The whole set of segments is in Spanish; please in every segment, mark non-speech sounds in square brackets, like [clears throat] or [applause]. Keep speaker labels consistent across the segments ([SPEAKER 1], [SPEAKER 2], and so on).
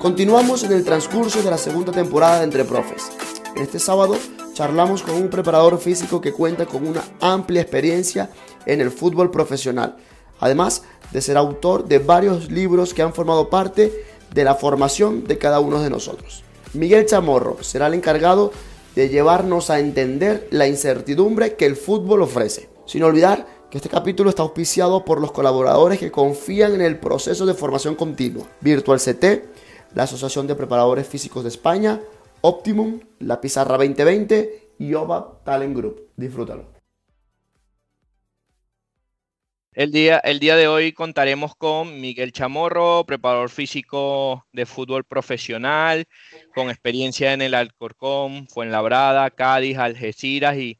[SPEAKER 1] Continuamos en el transcurso de la segunda temporada de Entre Profes. Este sábado charlamos con un preparador físico que cuenta con una amplia experiencia en el fútbol profesional, además de ser autor de varios libros que han formado parte de la formación de cada uno de nosotros. Miguel Chamorro será el encargado de llevarnos a entender la incertidumbre que el fútbol ofrece. Sin olvidar que este capítulo está auspiciado por los colaboradores que confían en el proceso de formación continua. Virtual CT, la Asociación de Preparadores Físicos de España, Optimum, La Pizarra 2020 y OVA Talent Group. Disfrútalo. El día, de hoy contaremos con Miguel Chamorro, preparador físico de fútbol profesional, con experiencia en el Alcorcón, Fuenlabrada, Cádiz, Algeciras y,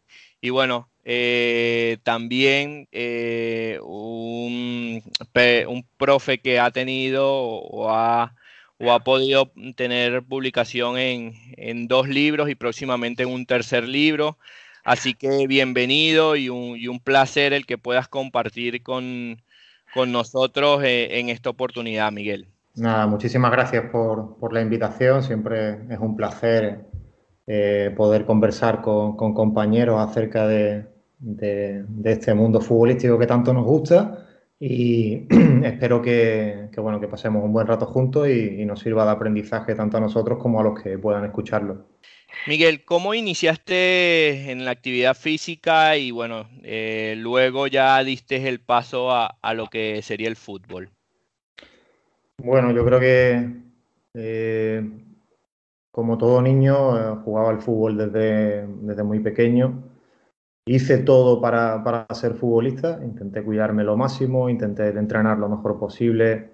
[SPEAKER 1] bueno, eh, también eh, un, profe que ha tenido o ha, podido tener publicación en, en dos libros y próximamente en un tercer libro. Así que bienvenido y un, y un placer el que puedas compartir con, nosotros eh, en esta oportunidad, Miguel.
[SPEAKER 2] Nada, muchísimas gracias por, la invitación. Siempre es un placer eh, poder conversar con, compañeros acerca de, este mundo futbolístico que tanto nos gusta y [clears throat] espero que, bueno, que pasemos un buen rato juntos y, nos sirva de aprendizaje tanto a nosotros como a los que puedan escucharlo.
[SPEAKER 1] Miguel, ¿cómo iniciaste en la actividad física y bueno, eh, luego ya diste el paso a, lo que sería el fútbol?
[SPEAKER 2] Bueno, yo creo que eh, como todo niño eh, jugaba al fútbol desde muy pequeño hice todo para, para, ser futbolista, intenté cuidarme lo máximo, intenté entrenar lo mejor posible,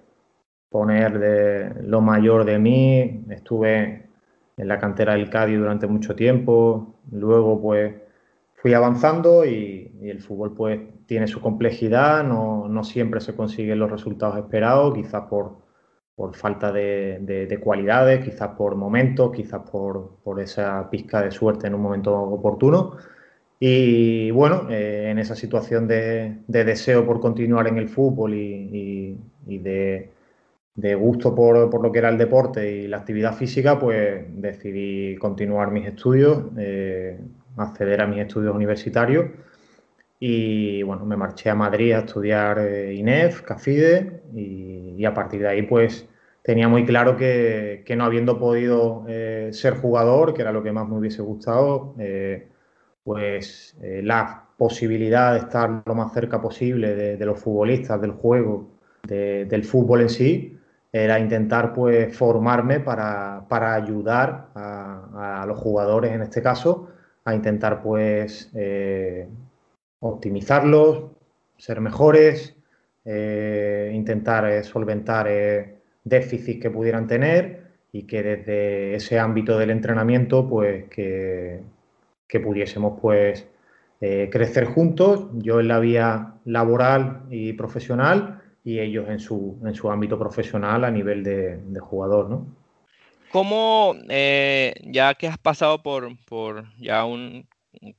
[SPEAKER 2] poner de lo mayor de mí, estuve en la cantera del Cádiz durante mucho tiempo, luego pues fui avanzando y, el fútbol pues tiene su complejidad, no, siempre se consiguen los resultados esperados, quizás por, falta de, cualidades, quizás por momentos, quizás por, por esa pizca de suerte en un momento oportuno y bueno, eh, en esa situación de, deseo por continuar en el fútbol y, de, gusto por, lo que era el deporte y la actividad física, pues decidí continuar mis estudios, eh, acceder a mis estudios universitarios. Y bueno, me marché a Madrid a estudiar eh, INEF, CAFIDE, y, a partir de ahí, pues tenía muy claro que, no habiendo podido ser jugador, que era lo que más me hubiese gustado, eh, pues eh, la posibilidad de estar lo más cerca posible de, los futbolistas, del juego, del fútbol en sí, era intentar pues formarme para, ayudar a, los jugadores en este caso a intentar pues eh, optimizarlos, ser mejores, eh, intentar solventar déficits que pudieran tener y que desde ese ámbito del entrenamiento pues que que pudiésemos pues eh, crecer juntos, yo en la vía laboral y profesional y ellos en su, en su ámbito profesional a nivel de, jugador, ¿no?
[SPEAKER 1] ¿Cómo, eh, ya que has pasado por, por ya un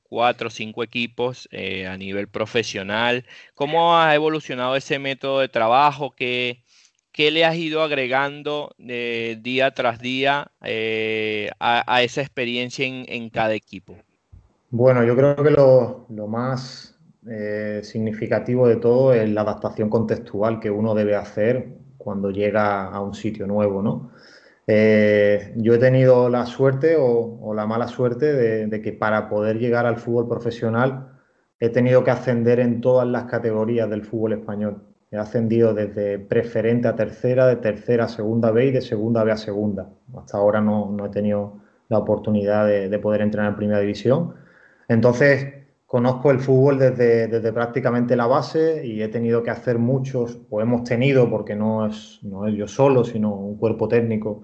[SPEAKER 1] cuatro o cinco equipos eh, a nivel profesional, cómo ha evolucionado ese método de trabajo? ¿Qué, le has ido agregando de día tras día a, esa experiencia en cada equipo?
[SPEAKER 2] Bueno, yo creo que lo, más eh, significativo de todo es la adaptación contextual que uno debe hacer cuando llega a un sitio nuevo, ¿no? Eh, yo he tenido la suerte o, la mala suerte de, que para poder llegar al fútbol profesional he tenido que ascender en todas las categorías del fútbol español. He ascendido desde preferente a tercera, de tercera a segunda B y de segunda B a segunda. Hasta ahora no, he tenido la oportunidad de, de poder entrenar en primera división entonces, conozco el fútbol desde, desde, prácticamente la base y he tenido que hacer muchos, o hemos tenido, porque no es, no es yo solo, sino un cuerpo técnico,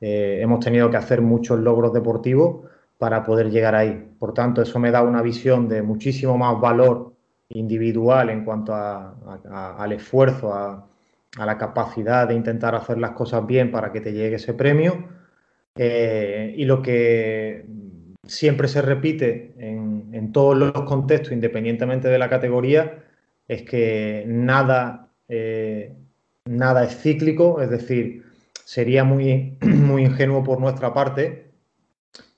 [SPEAKER 2] eh, hemos tenido que hacer muchos logros deportivos para poder llegar ahí. Por tanto, eso me da una visión de muchísimo más valor individual en cuanto a, al esfuerzo, a, la capacidad de intentar hacer las cosas bien para que te llegue ese premio. Eh, y lo que siempre se repite en en todos los contextos, independientemente de la categoría, es que nada, eh, nada es cíclico, es decir, sería muy, [clears throat] muy ingenuo por nuestra parte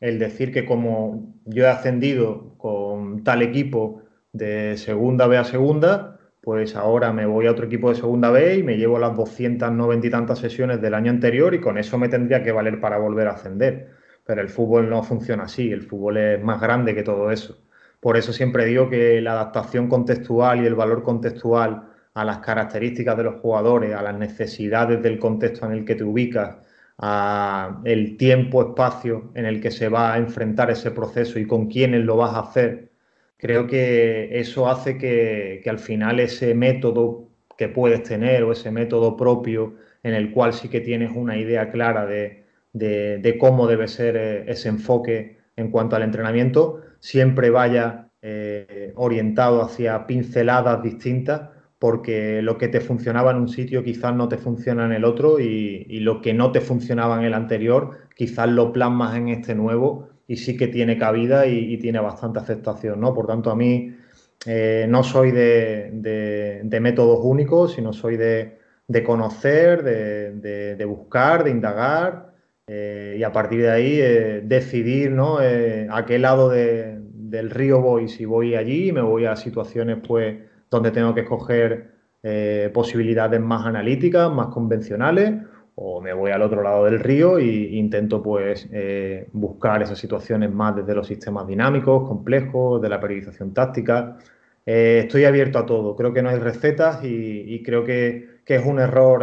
[SPEAKER 2] el decir que como yo he ascendido con tal equipo de segunda B a segunda, pues ahora me voy a otro equipo de segunda B y me llevo las 290 y tantas sesiones del año anterior y con eso me tendría que valer para volver a ascender. Pero el fútbol no funciona así, el fútbol es más grande que todo eso. Por eso siempre digo que la adaptación contextual y el valor contextual a las características de los jugadores, a las necesidades del contexto en el que te ubicas, a el tiempo, espacio en el que se va a enfrentar ese proceso y con quiénes lo vas a hacer. Creo que eso hace que, que al final ese método que puedes tener o ese método propio en el cual sí que tienes una idea clara de, de, cómo debe ser eh, ese enfoque en cuanto al entrenamiento, siempre vaya eh, orientado hacia pinceladas distintas, porque lo que te funcionaba en un sitio quizás no te funciona en el otro y, lo que no te funcionaba en el anterior quizás lo plasmas en este nuevo y sí que tiene cabida y, tiene bastante aceptación, ¿no? Por tanto, a mí eh, no soy de, métodos únicos, sino soy de, de conocer, de buscar, de indagar eh, y a partir de ahí eh, decidir ¿no? Eh, a qué lado del río voy, si voy allí, me voy a situaciones pues, donde tengo que escoger posibilidades más analíticas, más convencionales, o me voy al otro lado del río e intento pues, buscar esas situaciones más desde los sistemas dinámicos, complejos, de la periodización táctica. estoy abierto a todo, creo que no hay recetas y, y creo que, que, es un error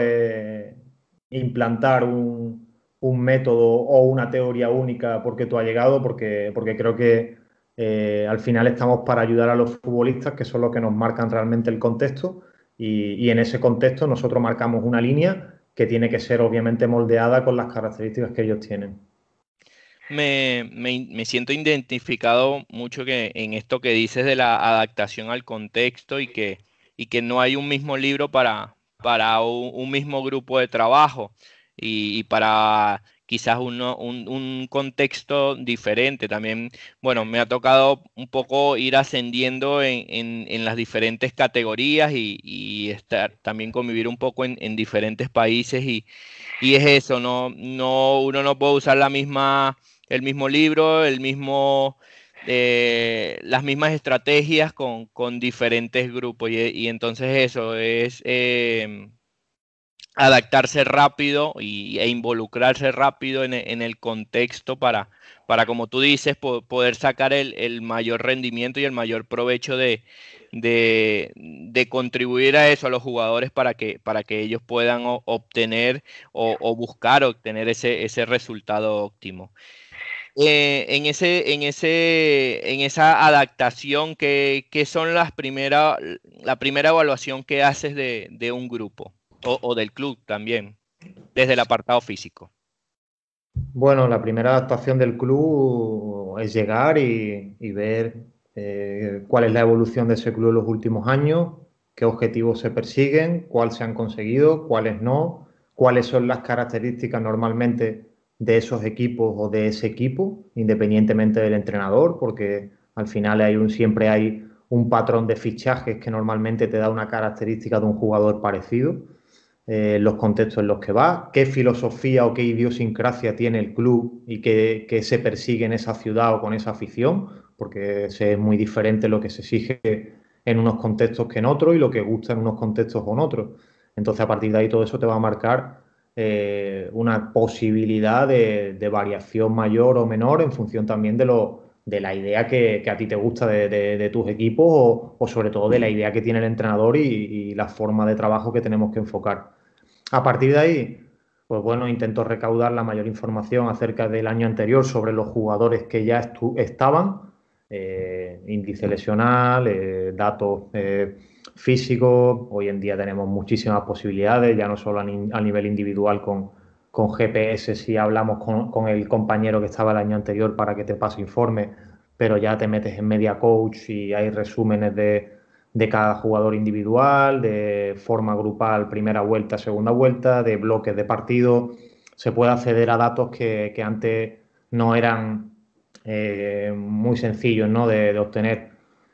[SPEAKER 2] implantar un, un método o una teoría única porque tú has llegado, porque, porque creo que eh, al final estamos para ayudar a los futbolistas, que son los que nos marcan realmente el contexto, y, en ese contexto nosotros marcamos una línea que tiene que ser obviamente moldeada con las características que ellos tienen.
[SPEAKER 1] Me, siento identificado mucho que, en esto que dices de la adaptación al contexto y que, y que no hay un mismo libro para, para un mismo grupo de trabajo y, para quizás uno, un, un, contexto diferente. También, bueno, me ha tocado un poco ir ascendiendo en, en, las diferentes categorías y, y, estar, también convivir un poco en, en diferentes países y, y, es eso, no, no, uno no puede usar la misma, el mismo libro, el mismo... Eh, las mismas estrategias con, con diferentes grupos y, entonces eso es eh, adaptarse rápido y, e involucrarse rápido e, en, el contexto para, para, como tú dices, poder sacar el, mayor rendimiento y el mayor provecho de, de, de, contribuir a eso, a los jugadores, para que, para que ellos puedan obtener o, buscar obtener ese, ese resultado óptimo. Eh, en, ese, en, ese, en esa adaptación, ¿qué, son las primera, la primera evaluación que haces de, de un grupo? o, del club también, desde el apartado físico?
[SPEAKER 2] Bueno, la primera adaptación del club es llegar y, ver eh, cuál es la evolución de ese club en los últimos años, qué objetivos se persiguen, cuáles se han conseguido, cuáles no, cuáles son las características normalmente de esos equipos o de ese equipo, independientemente del entrenador, porque al final hay un, siempre hay un patrón de fichajes que normalmente te da una característica de un jugador parecido. Eh, los contextos en los que va, qué filosofía o qué idiosincrasia tiene el club y qué, se persigue en esa ciudad o con esa afición, porque es muy diferente lo que se exige en unos contextos que en otros y lo que gusta en unos contextos o en otros. Entonces, a partir de ahí, todo eso te va a marcar eh, una posibilidad de, variación mayor o menor en función también de, de la idea que, a ti te gusta de, tus equipos o, sobre todo de la idea que tiene el entrenador y, la forma de trabajo que tenemos que enfocar. A partir de ahí, pues bueno, intento recaudar la mayor información acerca del año anterior sobre los jugadores que ya estaban, eh, índice lesional, eh, datos eh, físicos. Hoy en día tenemos muchísimas posibilidades, ya no solo a, nivel individual con, GPS, si hablamos con, con el compañero que estaba el año anterior para que te pase informe, pero ya te metes en Media Coach y hay resúmenes de de cada jugador individual, de forma grupal, primera vuelta, segunda vuelta, de bloques de partido. Se puede acceder a datos que, antes no eran eh, muy sencillos ¿no? de, obtener.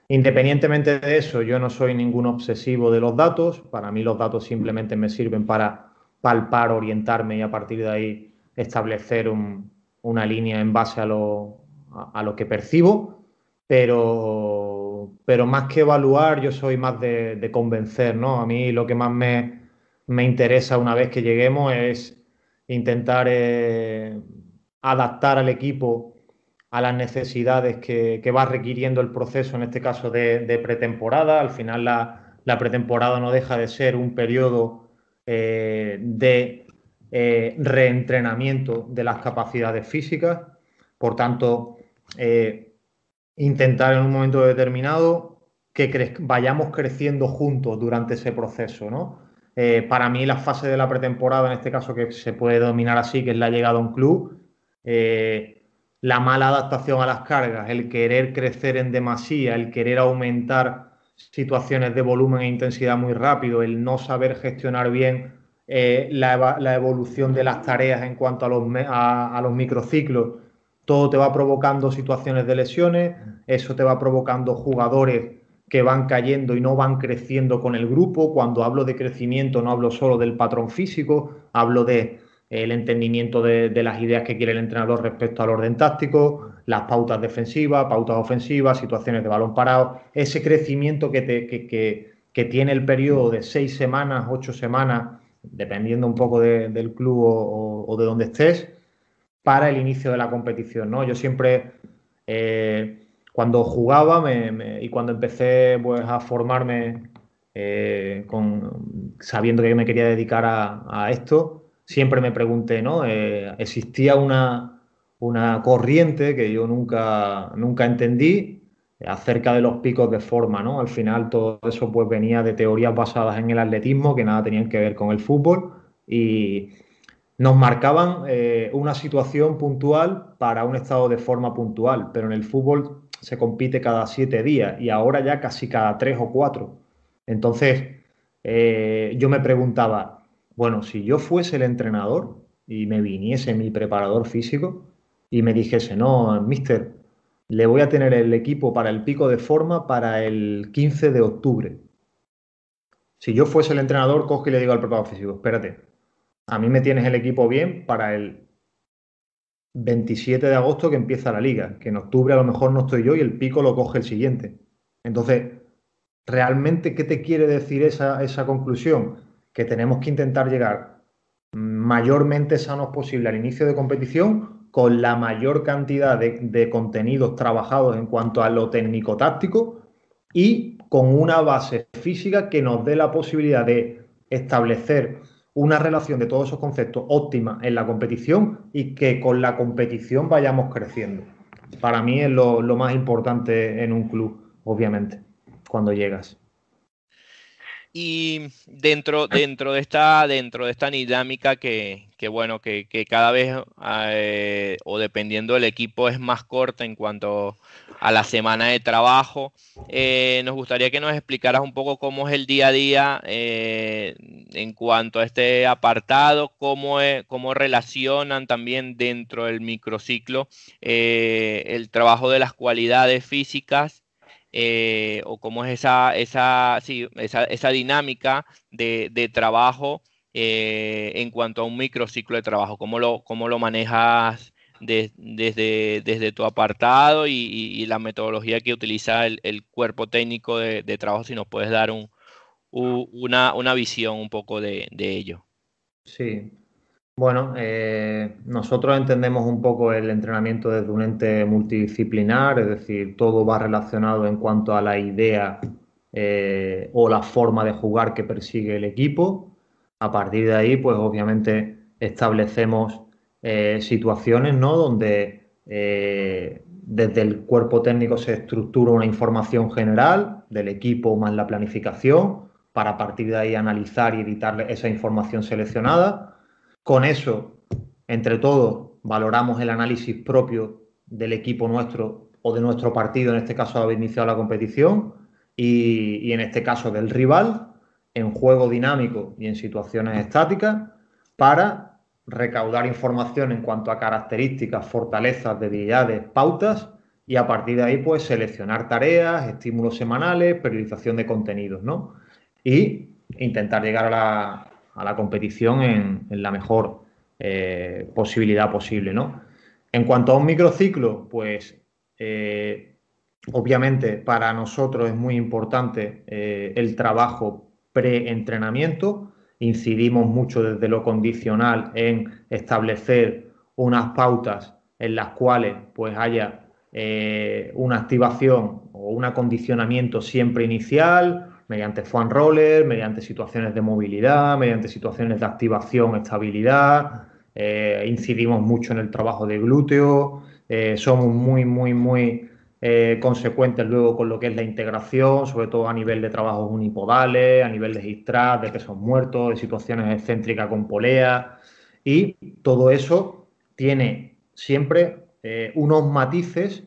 [SPEAKER 2] Independientemente de eso, yo no soy ningún obsesivo de los datos. Para mí los datos simplemente me sirven para palpar, orientarme y a partir de ahí establecer una línea en base a lo que percibo. Pero pero más que evaluar, yo soy más de, convencer, ¿no? A mí lo que más me, interesa una vez que lleguemos es intentar eh, adaptar al equipo a las necesidades que, va requiriendo el proceso, en este caso de, pretemporada. Al final la, pretemporada no deja de ser un periodo eh, de eh, reentrenamiento de las capacidades físicas. Por tanto, intentar en un momento determinado que vayamos creciendo juntos durante ese proceso, ¿no? Eh, para mí la fase de la pretemporada, en este caso que se puede dominar así, que es la llegada a un club, eh, la mala adaptación a las cargas, el querer crecer en demasía, el querer aumentar situaciones de volumen e intensidad muy rápido, el no saber gestionar bien eh, la, evolución de las tareas en cuanto a los, a los microciclos todo te va provocando situaciones de lesiones, eso te va provocando jugadores que van cayendo y no van creciendo con el grupo. Cuando hablo de crecimiento no hablo solo del patrón físico, hablo de eh, el entendimiento de, las ideas que quiere el entrenador respecto al orden táctico, las pautas defensivas, pautas ofensivas, situaciones de balón parado, ese crecimiento que, te, que, tiene el periodo de seis semanas, ocho semanas, dependiendo un poco del club o, o de donde estés, para el inicio de la competición, ¿no? Yo siempre, eh, cuando jugaba y cuando empecé pues, a formarme eh, sabiendo que me quería dedicar a, esto, siempre me pregunté, ¿no? Eh, existía una, una, corriente que yo nunca, nunca entendí acerca de los picos de forma, ¿no? Al final todo eso pues venía de teorías basadas en el atletismo que nada tenían que ver con el fútbol y nos marcaban eh, una situación puntual para un estado de forma puntual, pero en el fútbol se compite cada siete días y ahora ya casi cada tres o cuatro. Entonces, eh, yo me preguntaba, bueno, si yo fuese el entrenador y me viniese mi preparador físico y me dijese, no, mister, le voy a tener el equipo para el pico de forma para el 15 de octubre. Si yo fuese el entrenador, coge y le digo al preparador físico, espérate, a mí me tienes el equipo bien para el 27 de agosto que empieza la liga, que en octubre a lo mejor no estoy yo y el pico lo coge el siguiente. Entonces, ¿realmente qué te quiere decir esa, conclusión? Que tenemos que intentar llegar mayormente sanos posible al inicio de competición con la mayor cantidad de, de contenidos trabajados en cuanto a lo técnico-táctico y con una base física que nos dé la posibilidad de establecer una relación de todos esos conceptos óptima en la competición y que con la competición vayamos creciendo. Para mí es lo, más importante en un club, obviamente, cuando llegas.
[SPEAKER 1] Y dentro, dentro, de, esta, dentro de esta dinámica que, que bueno, que, cada vez, ah, eh, o dependiendo del equipo, es más corta en cuanto a la semana de trabajo, eh, nos gustaría que nos explicaras un poco cómo es el día a día eh, en cuanto a este apartado, cómo, es, cómo relacionan también dentro del microciclo el trabajo de las cualidades físicas eh, o cómo es esa, esa, esa, dinámica de, trabajo eh, en cuanto a un microciclo de trabajo, cómo lo, cómo lo manejas desde, desde tu apartado y, la metodología que utiliza el, cuerpo técnico de, trabajo, si nos puedes dar una, una, visión un poco de, de ello.
[SPEAKER 2] Sí, bueno, eh, nosotros entendemos un poco el entrenamiento desde un ente multidisciplinar, es decir, todo va relacionado en cuanto a la idea eh, o la forma de jugar que persigue el equipo. A partir de ahí, pues obviamente establecemos eh, situaciones donde desde el cuerpo técnico se estructura una información general del equipo más la planificación para a partir de ahí analizar y editar esa información seleccionada con eso, entre todos, valoramos el análisis propio del equipo nuestro o de nuestro partido, en este caso haber iniciado la competición, y, en este caso del rival, en juego dinámico y en situaciones estáticas, para recaudar información en cuanto a características, fortalezas, debilidades, pautas y a partir de ahí pues seleccionar tareas, estímulos semanales, priorización de contenidos, ¿no? Y intentar llegar a la, a la competición en, la mejor eh, posibilidad posible, ¿no? En cuanto a un microciclo, pues eh, obviamente para nosotros es muy importante eh, el trabajo pre-entrenamiento. Incidimos mucho desde lo condicional en establecer unas pautas en las cuales pues haya una activación o un acondicionamiento siempre inicial, mediante fan roller, mediante situaciones de movilidad, mediante situaciones de activación, estabilidad, eh, incidimos mucho en el trabajo de glúteo, eh, somos muy, muy, muy eh, consecuentes luego con lo que es la integración, sobre todo a nivel de trabajos unipodales, a nivel de histras, de pesos muertos, de situaciones excéntricas con poleas, y todo eso tiene siempre unos matices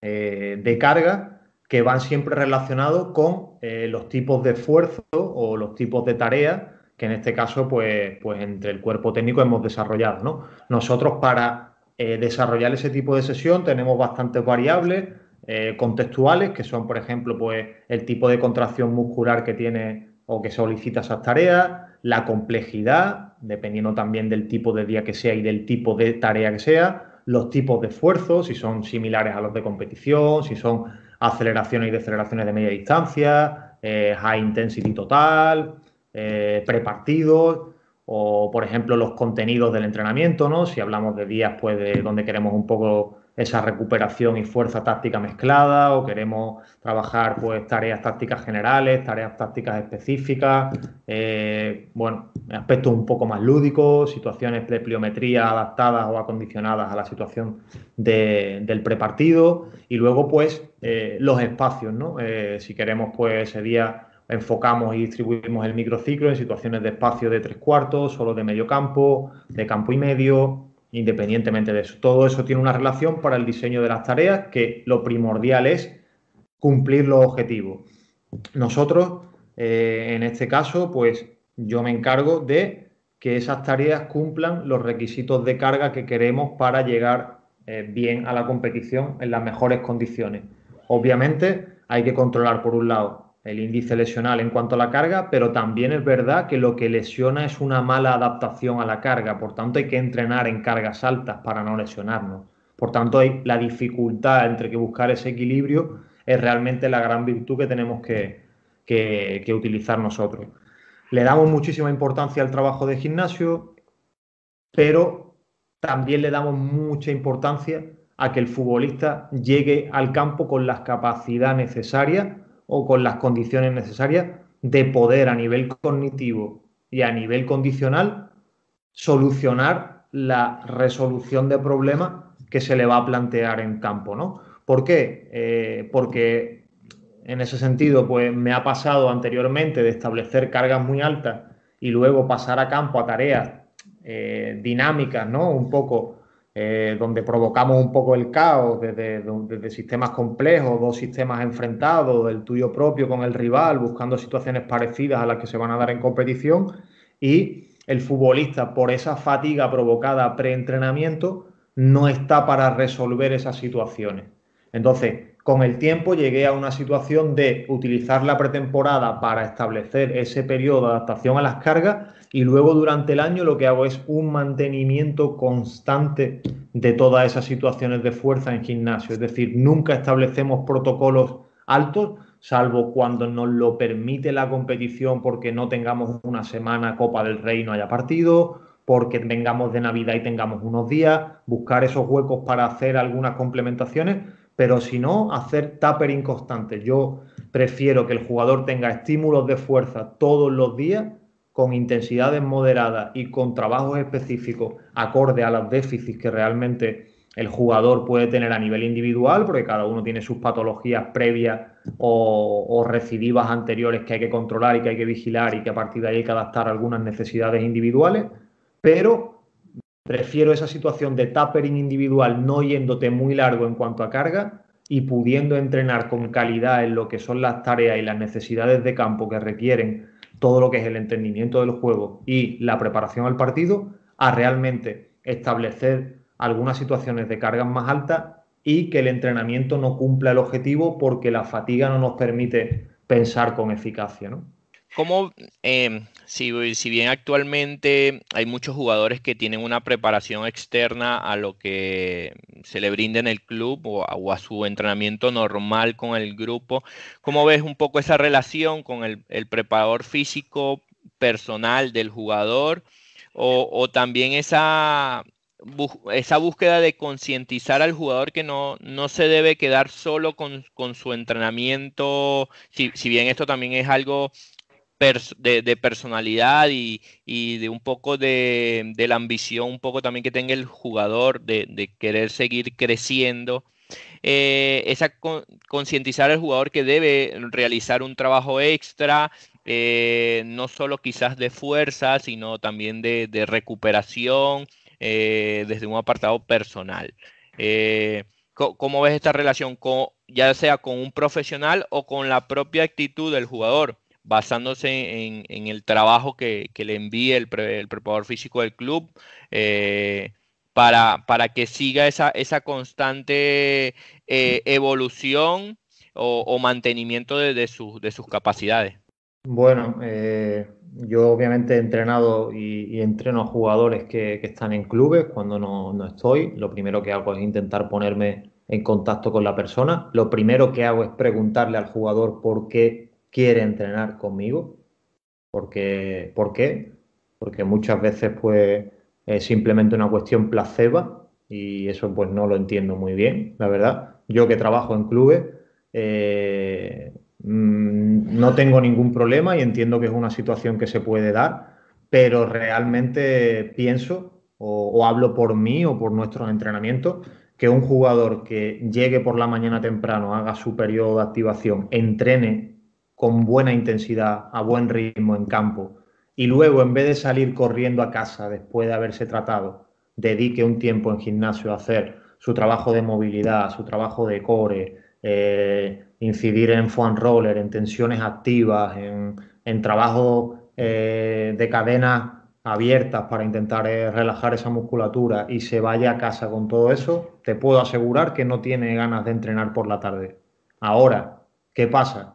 [SPEAKER 2] de carga que van siempre relacionados con eh, los tipos de esfuerzo o los tipos de tareas que en este caso, pues, pues entre el cuerpo técnico hemos desarrollado. Nosotros para eh, desarrollar ese tipo de sesión tenemos bastantes variables eh, contextuales, que son, por ejemplo, pues, el tipo de contracción muscular que tiene o que solicita esas tareas, la complejidad, dependiendo también del tipo de día que sea y del tipo de tarea que sea, los tipos de esfuerzo, si son similares a los de competición, si son aceleraciones y deceleraciones de media distancia, eh, high intensity total, eh, prepartidos o, por ejemplo, los contenidos del entrenamiento, ¿no? Si hablamos de días, pues, de donde queremos un poco esa recuperación y fuerza táctica mezclada o queremos trabajar pues tareas tácticas generales, tareas tácticas específicas, eh, bueno, aspectos un poco más lúdicos, situaciones de pliometría adaptadas o acondicionadas a la situación del prepartido y luego pues eh, los espacios, ¿no? Eh, si queremos pues ese día enfocamos y distribuimos el microciclo en situaciones de espacio de tres cuartos, solo de medio campo, de campo y medio, independientemente de eso. Todo eso tiene una relación para el diseño de las tareas, que lo primordial es cumplir los objetivos. Nosotros, eh, en este caso, pues yo me encargo de que esas tareas cumplan los requisitos de carga que queremos para llegar eh, bien a la competición en las mejores condiciones. Obviamente hay que controlar, por un lado, el índice lesional en cuanto a la carga, pero también es verdad que lo que lesiona es una mala adaptación a la carga, por tanto hay que entrenar en cargas altas para no lesionarnos. Por tanto, hay la dificultad entre que buscar ese equilibrio es realmente la gran virtud que tenemos que, que, que utilizar nosotros. Le damos muchísima importancia al trabajo de gimnasio, pero también le damos mucha importancia a que el futbolista llegue al campo con las capacidades necesarias o con las condiciones necesarias de poder a nivel cognitivo y a nivel condicional solucionar la resolución de problemas que se le va a plantear en campo, ¿no? ¿Por qué? Eh, porque en ese sentido, pues me ha pasado anteriormente de establecer cargas muy altas y luego pasar a campo a tareas eh, dinámicas, ¿no? Un poco eh, donde provocamos un poco el caos desde, sistemas complejos, dos sistemas enfrentados, el tuyo propio con el rival, buscando situaciones parecidas a las que se van a dar en competición, y el futbolista, por esa fatiga provocada preentrenamiento, no está para resolver esas situaciones. Entonces, con el tiempo llegué a una situación de utilizar la pretemporada para establecer ese periodo de adaptación a las cargas y luego durante el año lo que hago es un mantenimiento constante de todas esas situaciones de fuerza en gimnasio. Es decir, nunca establecemos protocolos altos, salvo cuando nos lo permite la competición porque no tengamos una semana Copa del Rey no haya partido, porque vengamos de Navidad y tengamos unos días, buscar esos huecos para hacer algunas complementaciones, pero si no, hacer tapering constante. Yo prefiero que el jugador tenga estímulos de fuerza todos los días con intensidades moderadas y con trabajos específicos acorde a los déficits que realmente el jugador puede tener a nivel individual, porque cada uno tiene sus patologías previas o, recidivas anteriores que hay que controlar y que hay que vigilar y que a partir de ahí hay que adaptar algunas necesidades individuales, pero prefiero esa situación de tapering individual no yéndote muy largo en cuanto a carga y pudiendo entrenar con calidad en lo que son las tareas y las necesidades de campo que requieren todo lo que es el entendimiento del juego y la preparación al partido a realmente establecer algunas situaciones de cargas más altas y que el entrenamiento no cumpla el objetivo porque la fatiga no nos permite pensar con eficacia. ¿no?
[SPEAKER 1] ¿Cómo, em, si, bien actualmente hay muchos jugadores que tienen una preparación externa a lo que se le brinda en el club o a, su entrenamiento normal con el grupo, ¿cómo ves un poco esa relación con el, preparador físico personal del jugador? O, también esa, esa búsqueda de concientizar al jugador que no, no se debe quedar solo con, con su entrenamiento, si, si, bien esto también es algo de, personalidad y, y, de un poco de, la ambición, un poco también que tenga el jugador de, querer seguir creciendo. es eh, esa concientizar al jugador que debe realizar un trabajo extra, eh, no solo quizás de fuerza, sino también de, recuperación eh, desde un apartado personal. ¿Cómo ves esta relación, con, ya sea con un profesional o con la propia actitud del jugador? basándose en, el trabajo que, le envíe el, preparador físico del club. Eh, para, que siga esa, esa constante eh, evolución o, mantenimiento de, de, sus capacidades.
[SPEAKER 2] Bueno, eh, yo obviamente he entrenado y, entreno a jugadores que, están en clubes cuando no, no, estoy. Lo primero que hago es intentar ponerme en contacto con la persona. Lo primero que hago es preguntarle al jugador por qué quiere entrenar conmigo. Porque, ¿Por qué? Porque muchas veces pues es simplemente una cuestión placebo y eso pues no lo entiendo muy bien, la verdad. Yo que trabajo en clubes eh, mm, no tengo ningún problema y entiendo que es una situación que se puede dar, pero realmente pienso o, o hablo por mí o por nuestros entrenamientos que un jugador que llegue por la mañana temprano, haga su periodo de activación, entrene con buena intensidad, a buen ritmo en campo, y luego, en vez de salir corriendo a casa después de haberse tratado, dedique un tiempo en gimnasio a hacer su trabajo de movilidad, su trabajo de core, eh, incidir en foam roller, en tensiones activas, en, trabajo eh, de cadenas abiertas para intentar eh, relajar esa musculatura y se vaya a casa con todo eso, te puedo asegurar que no tiene ganas de entrenar por la tarde. Ahora, ¿qué pasa?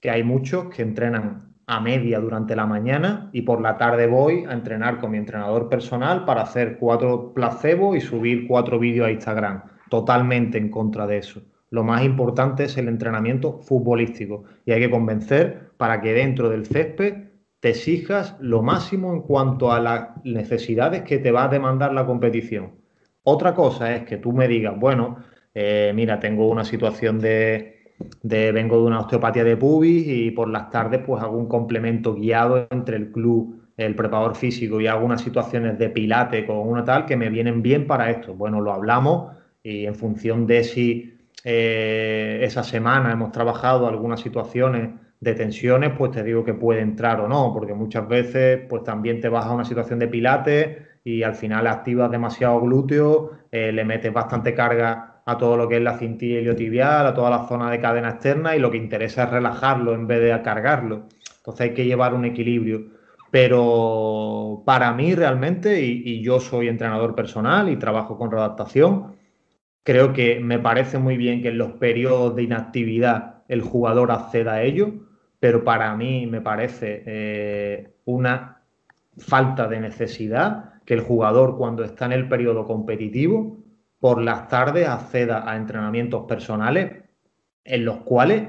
[SPEAKER 2] que hay muchos que entrenan a media durante la mañana y por la tarde voy a entrenar con mi entrenador personal para hacer cuatro placebos y subir cuatro vídeos a Instagram. Totalmente en contra de eso. Lo más importante es el entrenamiento futbolístico y hay que convencer para que dentro del césped te exijas lo máximo en cuanto a las necesidades que te va a demandar la competición. Otra cosa es que tú me digas, bueno, eh, mira, tengo una situación de, de vengo de una osteopatía de pubis y por las tardes pues hago un complemento guiado entre el club, el preparador físico y algunas situaciones de pilate con una tal que me vienen bien para esto. Bueno, lo hablamos y en función de si eh, esa semana hemos trabajado algunas situaciones de tensiones, pues te digo que puede entrar o no, porque muchas veces pues también te vas a una situación de pilates y al final activas demasiado glúteo, eh, le metes bastante carga a todo lo que es la cintilla iliotibial, a toda la zona de cadena externa y lo que interesa es relajarlo en vez de cargarlo. Entonces hay que llevar un equilibrio. Pero para mí realmente, y, yo soy entrenador personal y trabajo con readaptación, creo que me parece muy bien que en los periodos de inactividad el jugador acceda a ello, pero para mí me parece eh, una falta de necesidad que el jugador cuando está en el periodo competitivo por las tardes acceda a entrenamientos personales en los cuales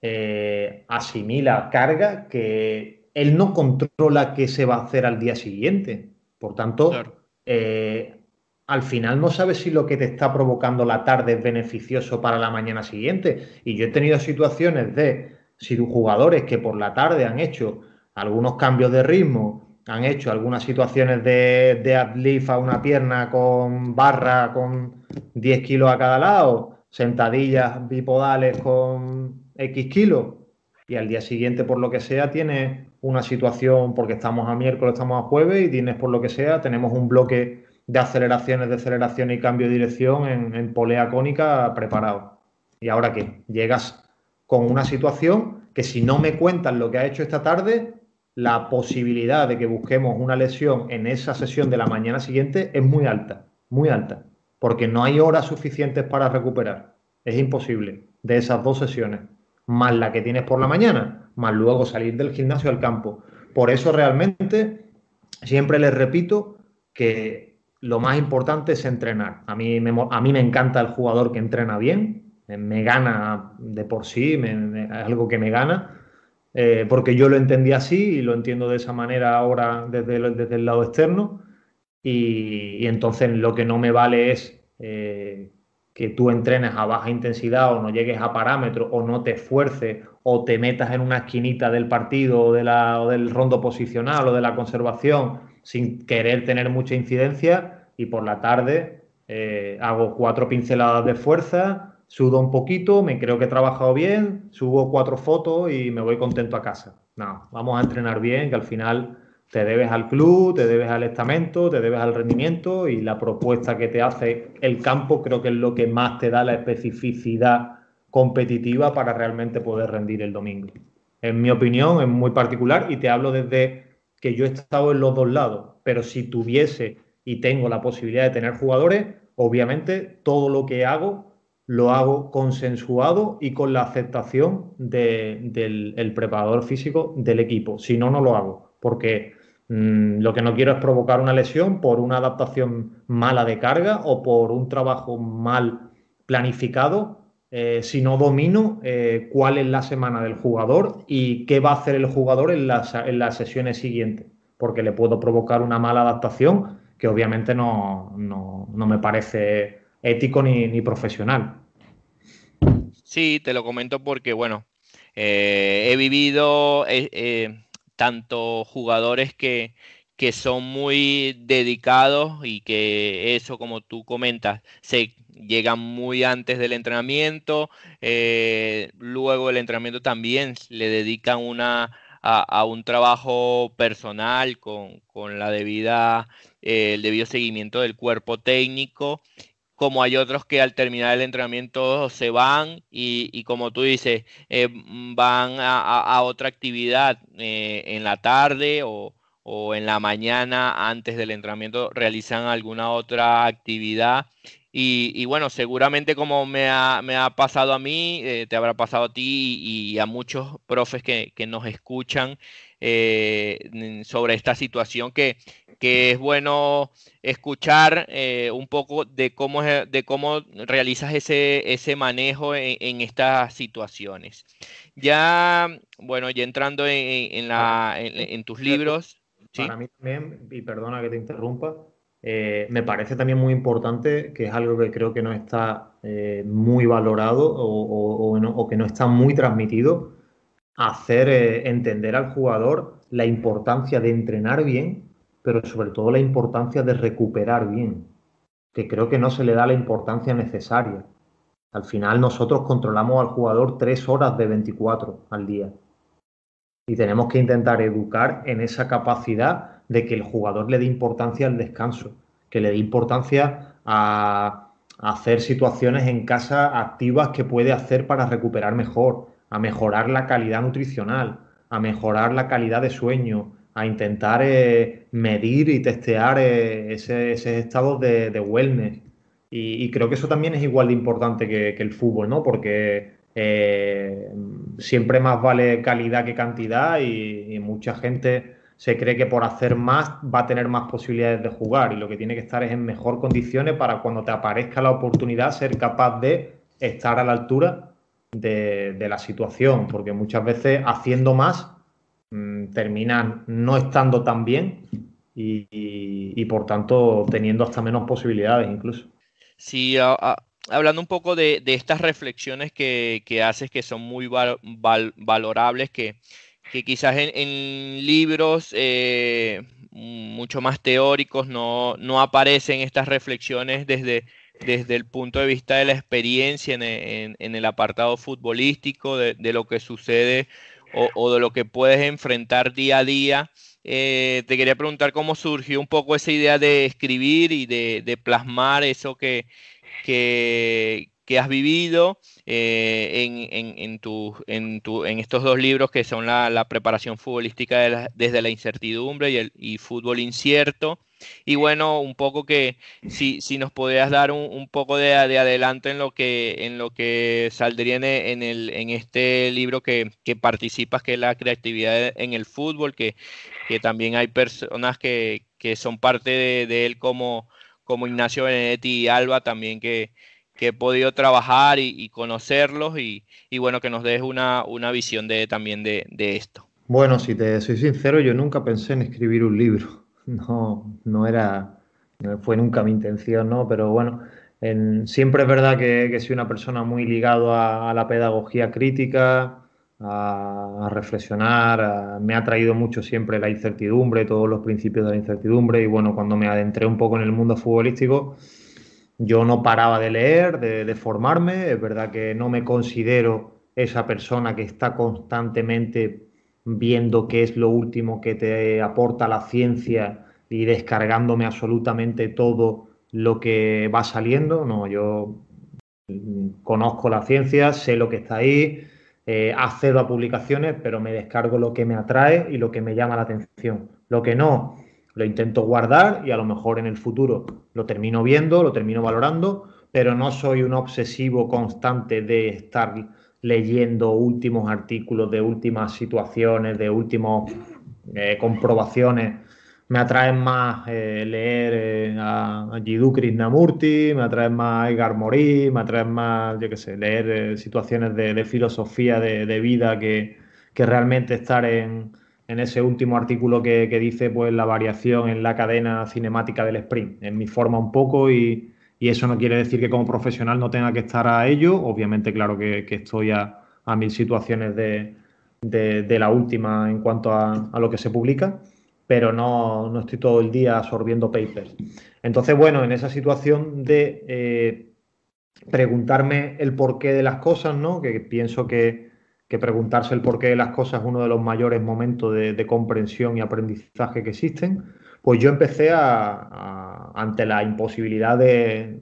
[SPEAKER 2] eh, asimila carga que él no controla que se va a hacer al día siguiente. Por tanto, eh, al final no sabes si lo que te está provocando la tarde es beneficioso para la mañana siguiente. Y yo he tenido situaciones de jugadores que por la tarde han hecho algunos cambios de ritmo, han hecho algunas situaciones de, de a una pierna con barra con 10 kilos a cada lado, sentadillas bipodales con X kilos, y al día siguiente, por lo que sea, tienes una situación, porque estamos a miércoles, estamos a jueves, y tienes, por lo que sea, tenemos un bloque de aceleraciones, aceleración y cambio de dirección en, polea cónica preparado. ¿Y ahora qué? Llegas con una situación que si no me cuentas lo que ha hecho esta tarde, la posibilidad de que busquemos una lesión en esa sesión de la mañana siguiente es muy alta, muy alta, porque no hay horas suficientes para recuperar. Es imposible de esas dos sesiones, más la que tienes por la mañana, más luego salir del gimnasio al campo. Por eso realmente siempre les repito que lo más importante es entrenar. A mí me, a mí me encanta el jugador que entrena bien, me, gana de por sí, algo que me gana eh, porque yo lo entendí así y lo entiendo de esa manera ahora desde, el, lado externo. Y, entonces lo que no me vale es eh, que tú entrenes a baja intensidad o no llegues a parámetros o no te esfuerces o te metas en una esquinita del partido o, del rondo posicional o de la conservación sin querer tener mucha incidencia y por la tarde eh, hago cuatro pinceladas de fuerza, sudo un poquito, me creo que he trabajado bien, subo cuatro fotos y me voy contento a casa. No, vamos a entrenar bien, que al final te debes al club, te debes al estamento, te debes al rendimiento y la propuesta que te hace el campo creo que es lo que más te da la especificidad competitiva para realmente poder rendir el domingo. En mi opinión, es muy particular y te hablo desde que yo he estado en los dos lados, pero si tuviese y tengo la posibilidad de tener jugadores, obviamente todo lo que hago lo hago consensuado y con la aceptación del preparador físico del equipo. Si no, no lo hago, porque mm, lo que no quiero es provocar una lesión por una adaptación mala de carga o por un trabajo mal planificado. Eh, si no domino eh, cuál es la semana del jugador y qué va a hacer el jugador en las, sesiones siguientes, porque le puedo provocar una mala adaptación que obviamente no, no me parece ético ni, profesional.
[SPEAKER 1] Sí, te lo comento porque, bueno, eh, he vivido eh, eh, tanto jugadores que, que son muy dedicados y que eso, como tú comentas, se llegan muy antes del entrenamiento, luego el entrenamiento también le dedican una, a, un trabajo personal con, la debida, el debido seguimiento del cuerpo técnico como hay otros que al terminar el entrenamiento se van y, como tú dices, eh, van a, otra actividad eh, en la tarde o, en la mañana antes del entrenamiento, realizan alguna otra actividad. Y, bueno, seguramente como me ha, pasado a mí, eh, te habrá pasado a ti y, a muchos profes que, que nos escuchan, eh, sobre esta situación que, que es bueno escuchar eh, un poco de cómo, de cómo realizas ese, ese manejo e, en, estas situaciones. Ya, bueno, ya entrando en, tus libros. Para mí también, y perdona que te interrumpa,
[SPEAKER 2] eh, me parece también muy importante, que es algo que creo que no está muy valorado o, o, que no está muy transmitido, hacer eh, entender al jugador la importancia de entrenar bien, pero sobre todo la importancia de recuperar bien, que creo que no se le da la importancia necesaria. Al final nosotros controlamos al jugador tres horas de 24 al día y tenemos que intentar educar en esa capacidad de que el jugador le dé importancia al descanso, que le dé importancia a hacer situaciones en casa activas que puede hacer para recuperar mejor, a mejorar la calidad nutricional, a mejorar la calidad de sueño, a intentar eh, medir y testear eh, esos ese, estado de, wellness. Y, creo que eso también es igual de importante que, el fútbol, ¿no? Porque eh, siempre más vale calidad que cantidad y, y, mucha gente se cree que por hacer más va a tener más posibilidades de jugar y lo que tiene que estar es en mejor condiciones para cuando te aparezca la oportunidad ser capaz de estar a la altura de, la situación, porque muchas veces haciendo más mm, terminan no estando tan bien y, por tanto teniendo hasta menos posibilidades incluso.
[SPEAKER 1] Sí, hablando un poco de, estas reflexiones que, haces que son muy valorables, que, quizás en, libros eh, mucho más teóricos no, no aparecen estas reflexiones desde desde el punto de vista de la experiencia en, el apartado futbolístico, de, lo que sucede o, de lo que puedes enfrentar día a día. Eh, te quería preguntar cómo surgió un poco esa idea de escribir y de, plasmar eso que, has vivido eh, en, estos dos libros que son la, preparación futbolística desde la incertidumbre y, el, y fútbol incierto. Y bueno, un poco que si, nos podías dar un, poco de, adelante en lo que, en lo que saldría en, e, este libro que, participas, que es la creatividad en el fútbol, que, también hay personas que, son parte de, él como, Ignacio Benedetti y Alba también que, he podido trabajar y, conocerlos y, bueno, que nos des una, visión de, también de, de, esto.
[SPEAKER 2] Bueno, si te soy sincero, yo nunca pensé en escribir un libro no, no era, fue nunca mi intención, ¿no? Pero bueno, en, siempre es verdad que, que, soy una persona muy ligado a, la pedagogía crítica, a, reflexionar, me ha traído mucho siempre la incertidumbre, todos los principios de la incertidumbre y bueno, cuando me adentré un poco en el mundo futbolístico, yo no paraba de leer, de, de formarme, es verdad que no me considero esa persona que está constantemente viendo qué es lo último que te aporta la ciencia y descargándome absolutamente todo lo que va saliendo. No, yo mm, conozco la ciencia, sé lo que está ahí, eh, accedo a publicaciones, pero me descargo lo que me atrae y lo que me llama la atención. Lo que no, lo intento guardar y a lo mejor en el futuro lo termino viendo, lo termino valorando, pero no soy un obsesivo constante de estar leyendo últimos artículos de últimas situaciones, de últimas eh, comprobaciones. Me atrae más eh, leer eh, a, Jiddu Krishnamurti, me atrae más a Edgar Morí, me atrae más, yo qué sé, leer situaciones de, filosofía, de, vida, que, que, realmente estar en, en ese último artículo que, que, dice pues la variación en la cadena cinemática del sprint. En mi forma un poco y, y eso no quiere decir que como profesional no tenga que estar a ello. Obviamente, claro que, estoy a, mil situaciones de, la última en cuanto a, lo que se publica, pero no, no, estoy todo el día absorbiendo papers. Entonces, bueno, en esa situación de eh, preguntarme el porqué de las cosas, ¿no? Que pienso que, preguntarse el porqué de las cosas es uno de los mayores momentos de comprensión y aprendizaje que existen pues yo empecé a, ante la imposibilidad de,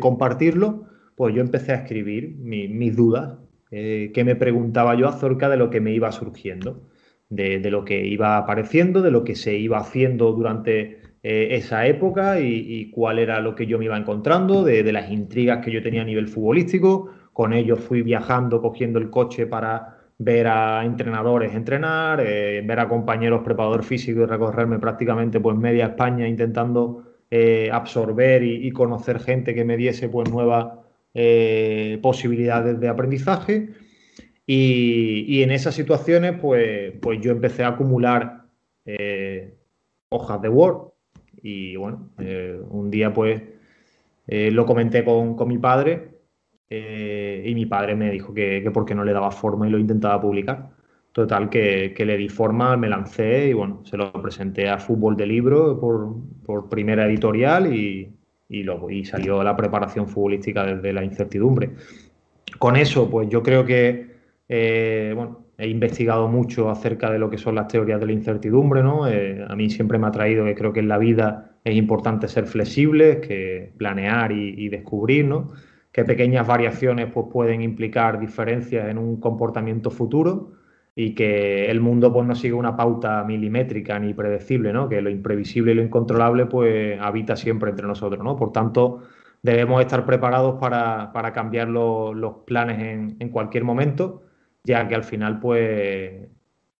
[SPEAKER 2] compartirlo, pues yo empecé a escribir mis dudas, eh, que me preguntaba yo acerca de lo que me iba surgiendo, de, lo que iba apareciendo, de lo que se iba haciendo durante eh, esa época y, y, cuál era lo que yo me iba encontrando, de las intrigas que yo tenía a nivel futbolístico. Con ellos fui viajando, cogiendo el coche para ver a entrenadores entrenar, eh, ver a compañeros preparador físico y recorrerme prácticamente pues media España intentando eh, absorber y, conocer gente que me diese pues nuevas eh, posibilidades de aprendizaje. Y, en esas situaciones pues, pues yo empecé a acumular hojas de Word y bueno, un día pues lo comenté con mi padre eh, y mi padre me dijo que, que porque no le daba forma y lo intentaba publicar. Total, que, que, le di forma, me lancé y bueno, se lo presenté a Fútbol de Libro por, por primera editorial y, y, y salió la preparación futbolística desde la incertidumbre. Con eso, pues yo creo que eh, bueno, he investigado mucho acerca de lo que son las teorías de la incertidumbre, ¿no? Eh, a mí siempre me ha traído que creo que en la vida es importante ser flexible, que planear y, y descubrir, ¿no? que pequeñas variaciones pues, pueden implicar diferencias en un comportamiento futuro y que el mundo pues, no sigue una pauta milimétrica ni predecible, ¿no? que lo imprevisible y lo incontrolable pues, habita siempre entre nosotros. ¿no? Por tanto, debemos estar preparados para, cambiar los planes en, cualquier momento, ya que al final, pues,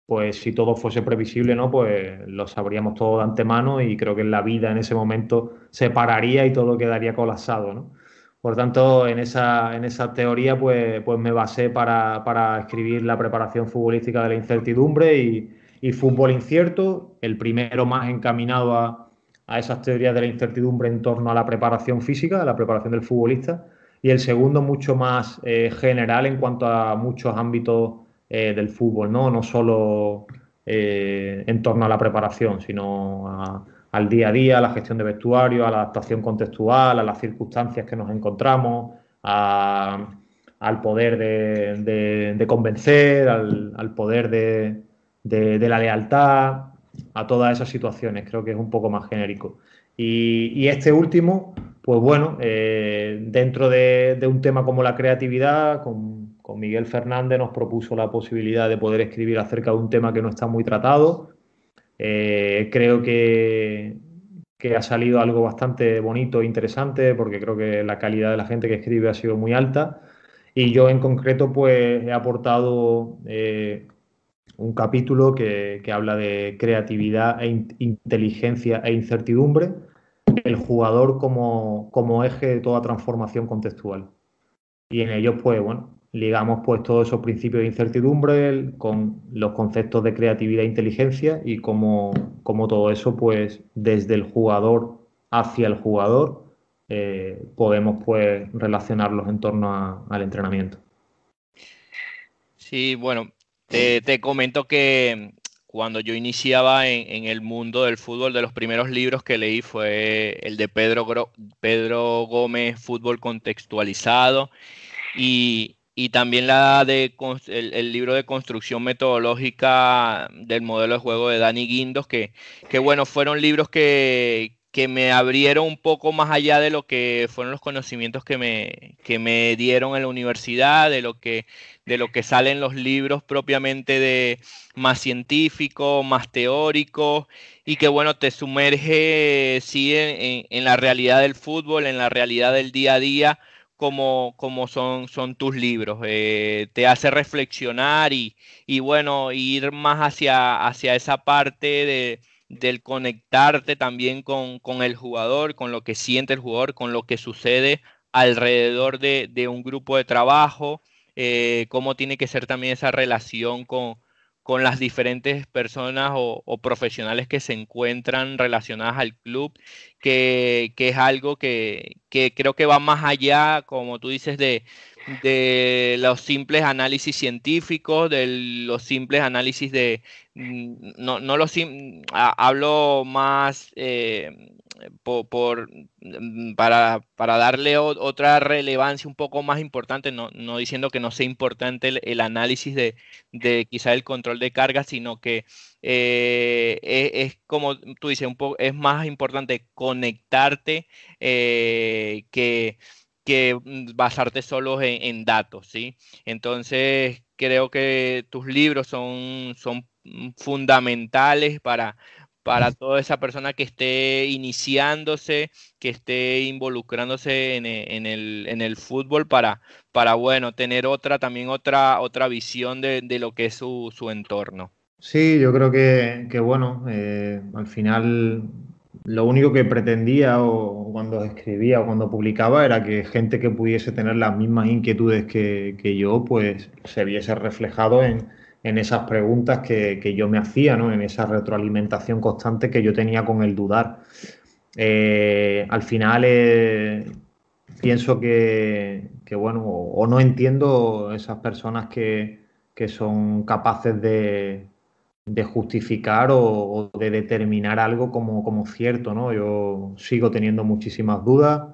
[SPEAKER 2] pues si todo fuese previsible, ¿no? pues lo sabríamos todo de antemano y creo que la vida en ese momento se pararía y todo quedaría colapsado. ¿no? Por tanto, en esa, en esa teoría pues, pues me basé para, escribir la preparación futbolística de la incertidumbre y, y fútbol incierto, el primero más encaminado a, esas teorías de la incertidumbre en torno a la preparación física, a la preparación del futbolista, y el segundo mucho más eh, general en cuanto a muchos ámbitos eh, del fútbol, no, no solo eh, en torno a la preparación, sino a, al día a día, a la gestión de vestuario, a la adaptación contextual, a las circunstancias que nos encontramos, al poder de, convencer, al, poder de, la lealtad, a todas esas situaciones. Creo que es un poco más genérico. Y, este último, pues bueno, eh, dentro de, un tema como la creatividad, con Miguel Fernández nos propuso la posibilidad de poder escribir acerca de un tema que no está muy tratado eh, creo que, ha salido algo bastante bonito e interesante porque creo que la calidad de la gente que escribe ha sido muy alta y yo en concreto pues he aportado eh, un capítulo que, habla de creatividad e inteligencia e incertidumbre, el jugador como, como eje de toda transformación contextual. Y en ellos pues bueno, ligamos pues todos esos principios de incertidumbre con los conceptos de creatividad e inteligencia y cómo, todo eso pues desde el jugador hacia el jugador eh, podemos pues relacionarlos en torno al entrenamiento.
[SPEAKER 1] Sí, bueno, te, comento que cuando yo iniciaba en, en, el mundo del fútbol, de los primeros libros que leí fue el de Pedro, Pedro Gómez, Fútbol Contextualizado, y, y también la de el, libro de construcción metodológica del modelo de juego de Dani Guindos, que, bueno, fueron libros que, me abrieron un poco más allá de lo que fueron los conocimientos que me, dieron en la universidad, de lo que, de lo que salen los libros propiamente de más científico, más teórico, y que bueno, te sumerge sí en la realidad del fútbol, en la realidad del día a día como, como son, son tus libros. Eh, te hace reflexionar y, bueno, ir más hacia, hacia esa parte de, del conectarte también con, con, el jugador, con lo que siente el jugador, con lo que sucede alrededor de, de un grupo de trabajo, eh, cómo tiene que ser también esa relación con, con las diferentes personas o, profesionales que se encuentran relacionadas al club, que, es algo que, creo que va más allá, como tú dices, de, de los simples análisis científicos, de los simples análisis de, no, no los, hablo más eh, por, para, darle otra relevancia un poco más importante, no, diciendo que no sea importante el, análisis de, quizá el control de carga, sino que eh, e, es, como tú dices, un es más importante conectarte eh, que que mm, basarte solo en, datos, ¿sí? Entonces, creo que tus libros son, son fundamentales para, para toda esa persona que esté iniciándose, que esté involucrándose e, en, el, fútbol para, para, bueno, tener otra, también otra, otra visión de, lo que es su, entorno.
[SPEAKER 2] Sí, yo creo que, bueno, eh, al final lo único que pretendía o cuando escribía o cuando publicaba era que gente que pudiese tener las mismas inquietudes que, yo, pues se viese reflejado en, esas preguntas que, yo me hacía, en esa retroalimentación constante que yo tenía con el dudar. Eh, al final eh, pienso que, bueno, o, no entiendo esas personas que son capaces de, de justificar o, de determinar algo como, como cierto, ¿no? Yo sigo teniendo muchísimas dudas.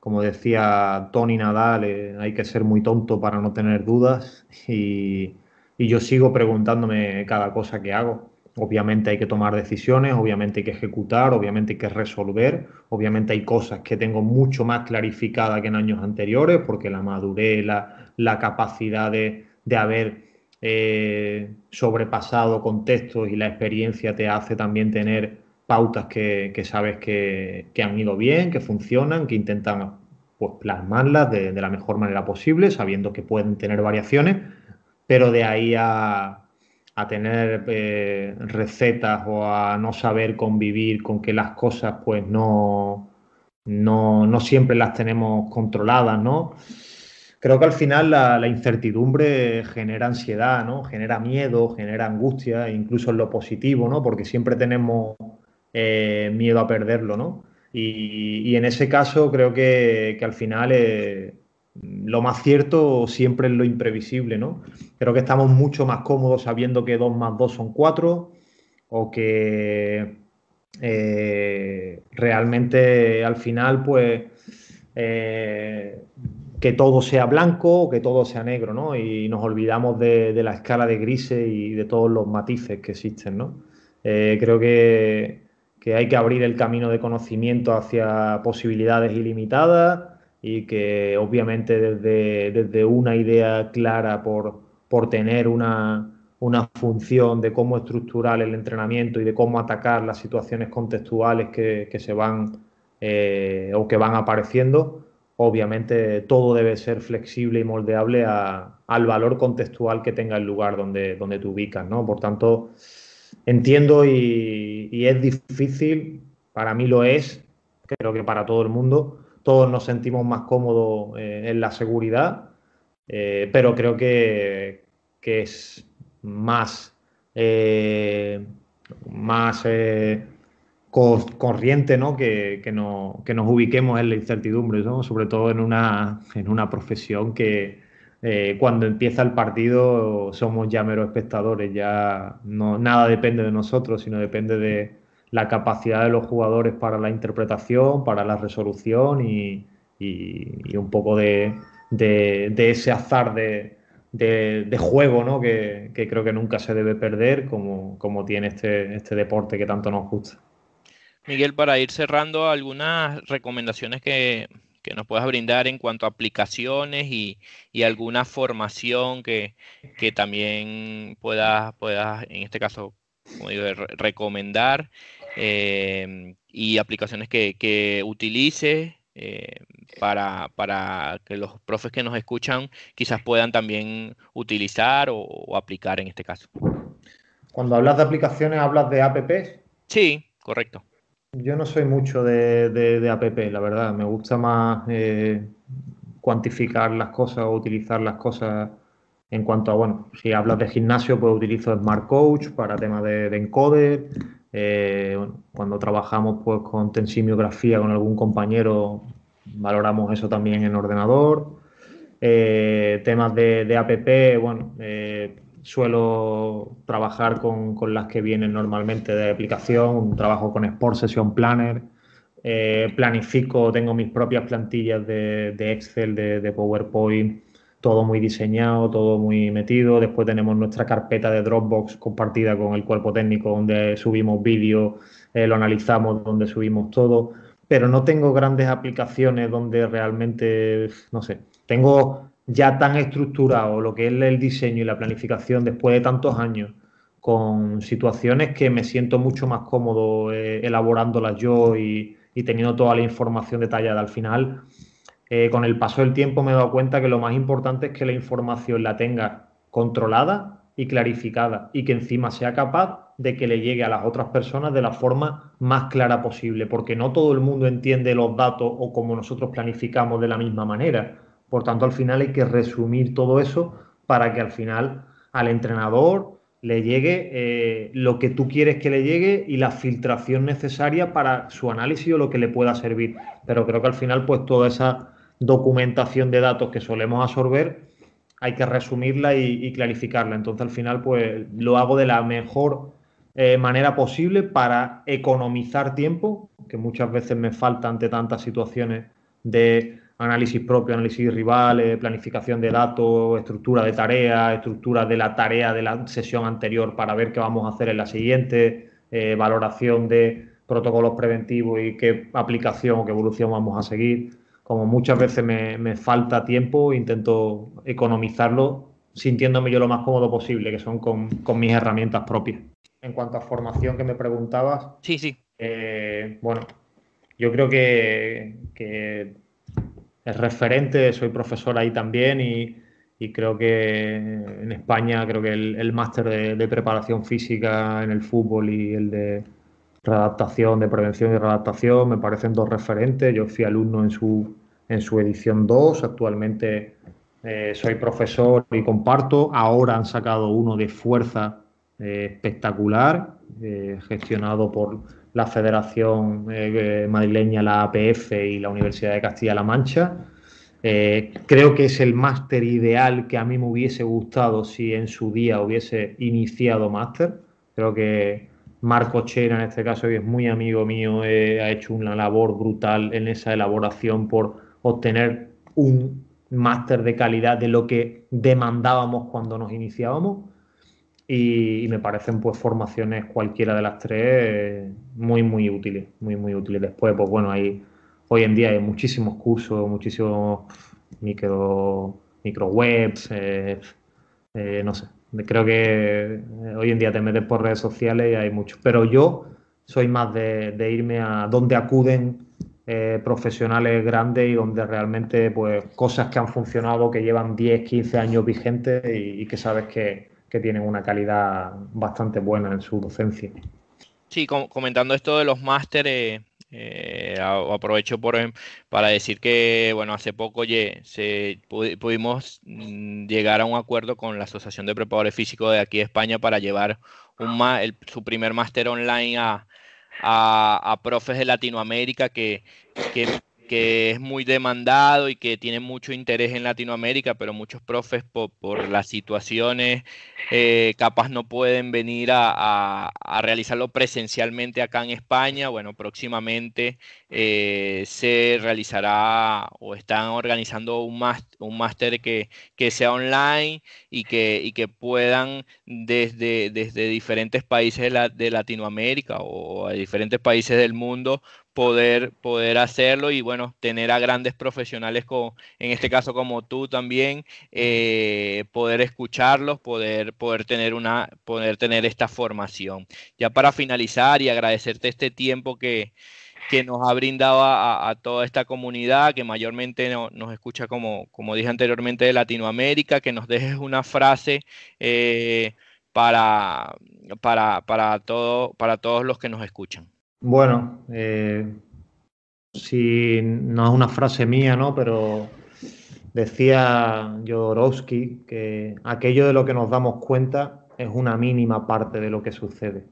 [SPEAKER 2] Como decía Tony Nadal, eh, hay que ser muy tonto para no tener dudas y, yo sigo preguntándome cada cosa que hago. Obviamente hay que tomar decisiones, obviamente hay que ejecutar, obviamente hay que resolver, obviamente hay cosas que tengo mucho más clarificada que en años anteriores porque la madurez, la, capacidad de, de haber eh, sobrepasado contextos y la experiencia te hace también tener pautas que, sabes que, han ido bien, que funcionan, que intentan pues, plasmarlas de, la mejor manera posible, sabiendo que pueden tener variaciones, pero de ahí a, tener eh, recetas o a no saber convivir con que las cosas pues no, no, no siempre las tenemos controladas, ¿no? creo que al final la, incertidumbre genera ansiedad, ¿no? Genera miedo, genera angustia, e incluso en lo positivo, ¿no? Porque siempre tenemos eh, miedo a perderlo, ¿no? Y, en ese caso creo que, al final lo más cierto siempre es lo imprevisible, ¿no? Creo que estamos mucho más cómodos sabiendo que dos más dos son cuatro o que eh, realmente al final, pues eh, que todo sea blanco o que todo sea negro, ¿no? Y nos olvidamos de, la escala de grises y de todos los matices que existen, ¿no? Eh, creo que, hay que abrir el camino de conocimiento hacia posibilidades ilimitadas y que obviamente desde, una idea clara por, tener una, función de cómo estructurar el entrenamiento y de cómo atacar las situaciones contextuales que, se van eh, o que van apareciendo, obviamente todo debe ser flexible y moldeable al valor contextual que tenga el lugar donde, donde te ubicas, ¿no? Por tanto, entiendo y, es difícil, para mí lo es, creo que para todo el mundo, todos nos sentimos más cómodos eh, en la seguridad, eh, pero creo que, es más, eh, más corriente ¿no? Que, no, que, nos ubiquemos en la incertidumbre, ¿no? sobre todo en una, en una profesión que eh, cuando empieza el partido somos ya meros espectadores, ya no, nada depende de nosotros, sino depende de la capacidad de los jugadores para la interpretación, para la resolución y, un poco de, ese azar de, de, juego ¿no? Que, creo que nunca se debe perder como, como tiene este, este deporte que tanto nos gusta.
[SPEAKER 1] Miguel, para ir cerrando, algunas recomendaciones que, nos puedas brindar en cuanto a aplicaciones y, alguna formación que, también puedas, en este caso, recomendar eh, y aplicaciones que, que utilices eh, para, que los profes que nos escuchan quizás puedan también utilizar o, o aplicar en este caso.
[SPEAKER 2] Cuando hablas de aplicaciones, ¿hablas de apps?
[SPEAKER 1] Sí, correcto.
[SPEAKER 2] Yo no soy mucho de, APP, la verdad. Me gusta más eh, cuantificar las cosas o utilizar las cosas en cuanto a, bueno, si hablas de gimnasio, pues utilizo Smart Coach para temas de, encoder. Eh, cuando trabajamos pues con tensimiografía con algún compañero, valoramos eso también en ordenador. Eh, temas de, APP, bueno, suelo trabajar con, las que vienen normalmente de aplicación, trabajo con Sport Session Planner, eh, planifico, tengo mis propias plantillas de, Excel, de, PowerPoint, todo muy diseñado, todo muy metido. Después tenemos nuestra carpeta de Dropbox compartida con el cuerpo técnico, donde subimos vídeo, eh, lo analizamos, donde subimos todo. Pero no tengo grandes aplicaciones donde realmente, no sé, tengo ya tan estructurado lo que es el diseño y la planificación después de tantos años, con situaciones que me siento mucho más cómodo eh, elaborándolas yo y, teniendo toda la información detallada. Al final, eh, con el paso del tiempo me he dado cuenta que lo más importante es que la información la tenga controlada y clarificada y que encima sea capaz de que le llegue a las otras personas de la forma más clara posible, porque no todo el mundo entiende los datos o como nosotros planificamos de la misma manera. Por tanto, al final hay que resumir todo eso para que al final al entrenador le llegue eh, lo que tú quieres que le llegue y la filtración necesaria para su análisis o lo que le pueda servir. Pero creo que al final, pues toda esa documentación de datos que solemos absorber, hay que resumirla y, clarificarla. Entonces, al final, pues lo hago de la mejor eh, manera posible para economizar tiempo, que muchas veces me falta ante tantas situaciones de análisis propio, análisis rivales, planificación de datos, estructura de tareas, estructura de la tarea de la sesión anterior para ver qué vamos a hacer en la siguiente, eh, valoración de protocolos preventivos y qué aplicación o qué evolución vamos a seguir. Como muchas veces me, falta tiempo, intento economizarlo sintiéndome yo lo más cómodo posible, que son con, mis herramientas propias. En cuanto a formación que me preguntabas, sí, sí. Eh, bueno, yo creo que, que es referente, soy profesor ahí también y, creo que en España creo que el, máster de, preparación física en el fútbol y el de readaptación, de prevención y readaptación, me parecen dos referentes. Yo fui alumno en su, en su edición 2, actualmente eh, soy profesor y comparto. Ahora han sacado uno de fuerza eh, espectacular, eh, gestionado por la Federación eh, eh, Madrileña, la APF y la Universidad de Castilla-La Mancha. Eh, creo que es el máster ideal que a mí me hubiese gustado si en su día hubiese iniciado máster. Creo que Marco Chena, en este caso, que es muy amigo mío, ha hecho una labor brutal en esa elaboración por obtener un máster de calidad de lo que demandábamos cuando nos iniciábamos y, me parecen pues formaciones cualquiera de las tres muy muy útiles, muy muy útiles. Después pues bueno, hay hoy en día hay muchísimos cursos, muchísimos micro microwebs, eh, eh no sé. Creo que eh, hoy en día te metes por redes sociales y hay muchos. Pero yo soy más de, irme a donde acuden eh, profesionales grandes y donde realmente pues cosas que han funcionado, que llevan 10, 15 años vigentes y que sabes que, que tienen una calidad bastante buena en su docencia.
[SPEAKER 1] Sí, comentando esto de los másteres, eh, aprovecho por, em, para decir que, bueno, hace poco se, pudimos mm, llegar a un acuerdo con la Asociación de Preparadores Físicos de aquí de España para llevar su primer máster online a, profes de Latinoamérica que, que que es muy demandado y que tiene mucho interés en Latinoamérica, pero muchos profes por, las situaciones eh, capaz no pueden venir a, realizarlo presencialmente acá en España. Bueno, próximamente eh, se realizará o están organizando un máster, que, que, sea online y que, que puedan desde, desde diferentes países de, Latinoamérica o, diferentes países del mundo poder, poder hacerlo y bueno, tener a grandes profesionales, como, en este caso como tú también, eh, poder escucharlos, poder, poder, tener una, poder tener esta formación. Ya para finalizar y agradecerte este tiempo que, que nos ha brindado a, toda esta comunidad que mayormente no, nos escucha, como, como dije anteriormente, de Latinoamérica, que nos dejes una frase. Eh, para, para, para, todo, para todos los que nos escuchan.
[SPEAKER 2] Bueno, eh, si no es una frase mía, ¿no? Pero decía Jodorowsky que aquello de lo que nos damos cuenta es una mínima parte de lo que sucede.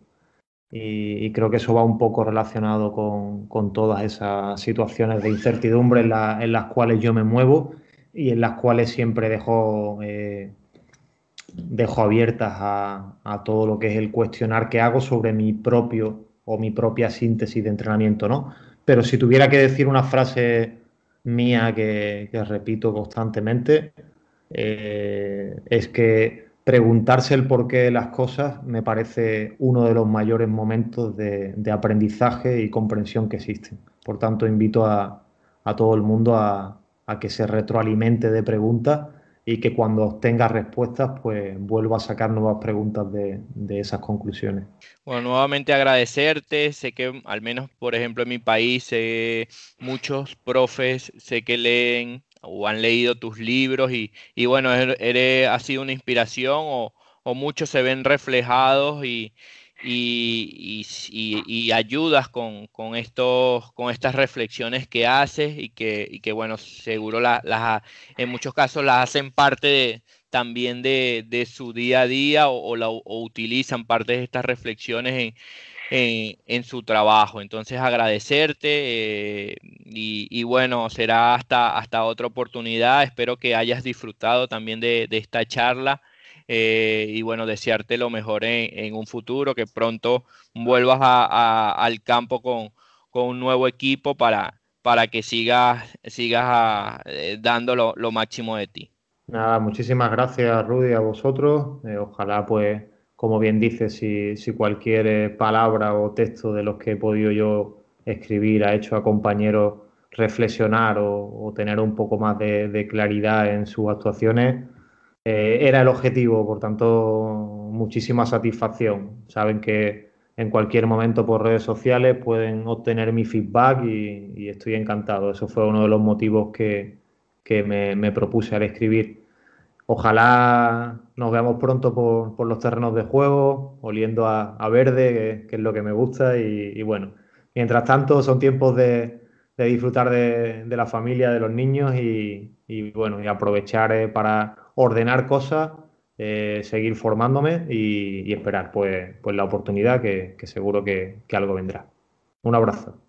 [SPEAKER 2] Y, creo que eso va un poco relacionado con, todas esas situaciones de incertidumbre en, las cuales yo me muevo y en las cuales siempre eh, dejo, abiertas a, a todo lo que es el cuestionar que hago sobre mi propio o mi propia síntesis de entrenamiento, ¿no? Pero si tuviera que decir una frase mía que, repito constantemente, eh, es que preguntarse el porqué de las cosas me parece uno de los mayores momentos de, aprendizaje y comprensión que existen. Por tanto, invito a, todo el mundo a que se retroalimente de preguntas y que cuando obtenga respuestas, pues vuelva a sacar nuevas preguntas de, de, esas conclusiones.
[SPEAKER 1] Bueno, nuevamente agradecerte. Sé que al menos, por ejemplo, en mi país, muchos profes sé que leen o han leído tus libros y, y bueno, er, eres, ha sido una inspiración o, o muchos se ven reflejados y, y, y, ayudas con, estos, con estas reflexiones que haces y que, y que bueno, seguro las, en muchos casos las hacen parte también de, de, su día a día o, o, utilizan parte de estas reflexiones en, en, su trabajo. Entonces agradecerte eh, y, y, bueno, será hasta, hasta otra oportunidad. Espero que hayas disfrutado también de esta charla eh, y bueno, desearte lo mejor en, un futuro, que pronto vuelvas al campo con, un nuevo equipo para, que sigas, sigas ah, eh, dando lo, máximo de ti.
[SPEAKER 2] Nada, muchísimas gracias Rudy a vosotros. Eh, ojalá pues, como bien dices, si, cualquier palabra o texto de los que he podido yo escribir ha hecho a compañeros reflexionar o, tener un poco más de, claridad en sus actuaciones, eh, era el objetivo, por tanto, muchísima satisfacción. Saben que en cualquier momento por redes sociales pueden obtener mi feedback y, estoy encantado. Eso fue uno de los motivos que, que me, propuse al escribir. Ojalá nos veamos pronto por, por los terrenos de juego, oliendo a, verde, que, es lo que me gusta. Y, bueno, mientras tanto son tiempos de, de disfrutar de, de, la familia, de los niños y, bueno, y aprovechar eh, para ordenar cosas, eh, seguir formándome y, esperar pues, pues la oportunidad que, seguro que algo vendrá. Un abrazo.